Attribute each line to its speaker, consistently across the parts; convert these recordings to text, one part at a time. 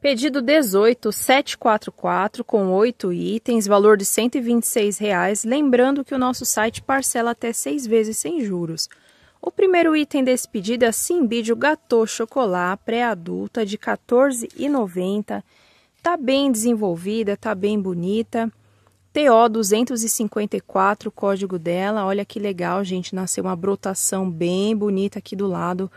Speaker 1: Pedido 18744 com 8 itens, valor de R$ 126,00, lembrando que o nosso site parcela até 6 vezes sem juros. O primeiro item desse pedido é a Simbidio Gatô Chocolat pré-adulta de R$ 14,90. Tá bem desenvolvida, tá bem bonita. TO 254, o código dela. Olha que legal, gente, nasceu uma brotação bem bonita aqui do lado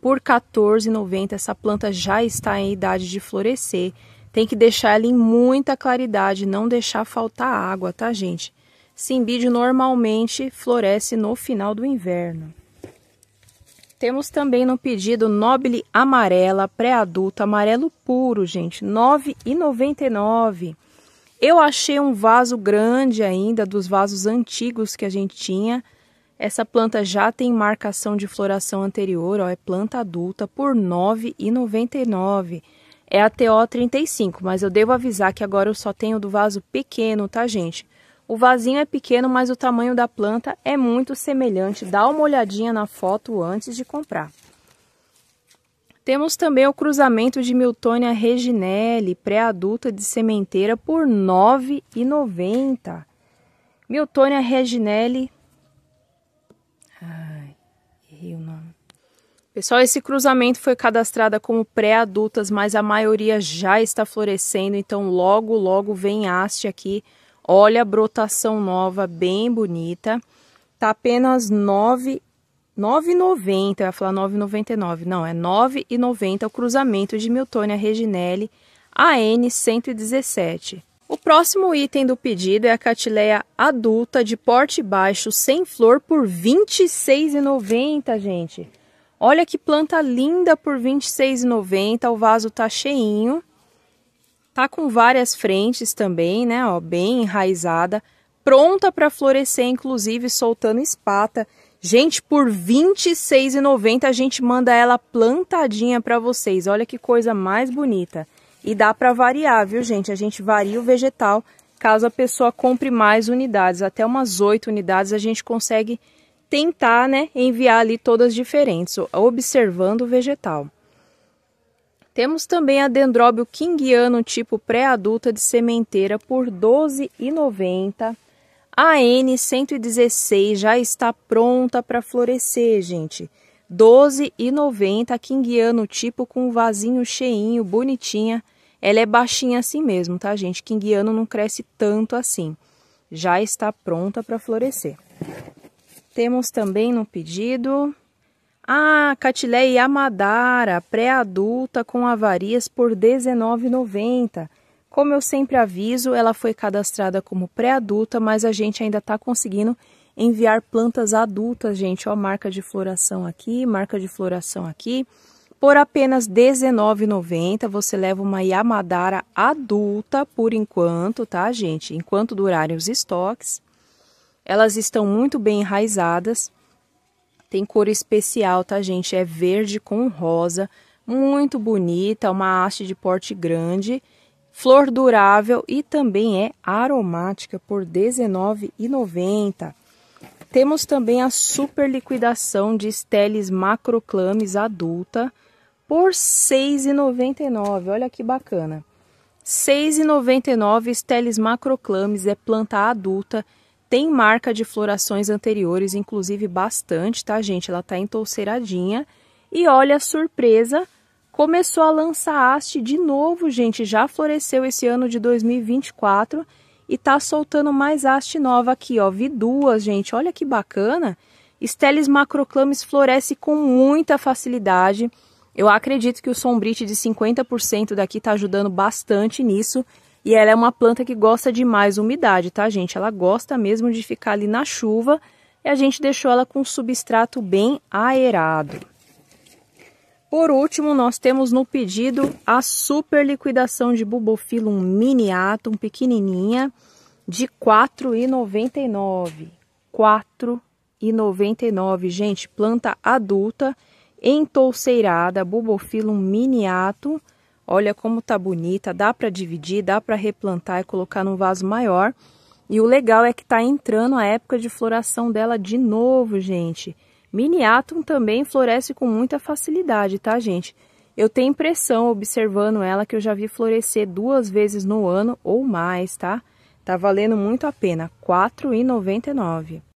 Speaker 1: por 14,90 essa planta já está em idade de florescer. Tem que deixar ela em muita claridade, não deixar faltar água, tá, gente? Simbídeo normalmente floresce no final do inverno. Temos também no pedido Noble Amarela, pré-adulta, amarelo puro, gente, R$ 9,99. Eu achei um vaso grande ainda, dos vasos antigos que a gente tinha, essa planta já tem marcação de floração anterior, ó, é planta adulta por R$ 9,99. É a TO 35, mas eu devo avisar que agora eu só tenho do vaso pequeno, tá, gente? O vasinho é pequeno, mas o tamanho da planta é muito semelhante. Dá uma olhadinha na foto antes de comprar. Temos também o cruzamento de Miltonia reginelli, pré-adulta de sementeira, por R$ 9,90. Miltonia reginelli errei o nome. Pessoal, esse cruzamento foi cadastrada como pré-adultas, mas a maioria já está florescendo, então logo, logo vem haste aqui. Olha a brotação nova, bem bonita. Tá apenas 9 9,90, eu ia falar 9,99, não, é 9,90 o cruzamento de Miltonia Reginelli AN 117. O próximo item do pedido é a catileia adulta de porte baixo sem flor por R$ 26,90, gente. Olha que planta linda por R$ 26,90. O vaso tá cheinho. Tá com várias frentes também, né? Ó, bem enraizada. Pronta para florescer, inclusive soltando espata. Gente, por R$ 26,90 a gente manda ela plantadinha para vocês. Olha que coisa mais bonita. E dá para variar, viu, gente? A gente varia o vegetal caso a pessoa compre mais unidades. Até umas oito unidades a gente consegue tentar, né, enviar ali todas diferentes, observando o vegetal. Temos também a Dendróbio kingiano tipo pré-adulta de sementeira por R$ 12,90. A N116 já está pronta para florescer, gente. 12,90, kingiano tipo com um vasinho cheinho, bonitinha. Ela é baixinha assim mesmo, tá, gente? kingiano não cresce tanto assim. Já está pronta para florescer. Temos também no pedido... Ah, Catileia Amadara, pré-adulta com avarias por R$19,90. Como eu sempre aviso, ela foi cadastrada como pré-adulta, mas a gente ainda está conseguindo enviar plantas adultas, gente, ó, marca de floração aqui, marca de floração aqui. Por apenas R$19,90, você leva uma Yamadara adulta por enquanto, tá, gente? Enquanto durarem os estoques. Elas estão muito bem enraizadas. Tem cor especial, tá, gente? É verde com rosa. Muito bonita, uma haste de porte grande flor durável e também é aromática por R$19,90. Temos também a superliquidação de Stelis macroclames adulta por R$ 6,99. Olha que bacana. R$ 6,99 Stelis macroclames é planta adulta, tem marca de florações anteriores, inclusive bastante, tá, gente? Ela tá entolceiradinha. E olha a surpresa, começou a lançar haste de novo, gente. Já floresceu esse ano de 2024 e tá soltando mais haste nova aqui, ó. Vi duas, gente. Olha que bacana. Stelis macroclames floresce com muita facilidade. Eu acredito que o sombrite de 50% daqui tá ajudando bastante nisso. E ela é uma planta que gosta de mais umidade, tá, gente? Ela gosta mesmo de ficar ali na chuva. E a gente deixou ela com um substrato bem aerado. Por último, nós temos no pedido a super liquidação de Bulbophyllum miniatum, pequenininha, de R$ 4,99. R$ 4,99, gente, planta adulta, entolceirada, Bulbophyllum miniatum. Olha como tá bonita, dá para dividir, dá para replantar e colocar num vaso maior. E o legal é que tá entrando a época de floração dela de novo, gente. Miniatum também floresce com muita facilidade, tá, gente? Eu tenho impressão, observando ela, que eu já vi florescer duas vezes no ano ou mais, tá? Tá valendo muito a pena, R$ 4,99.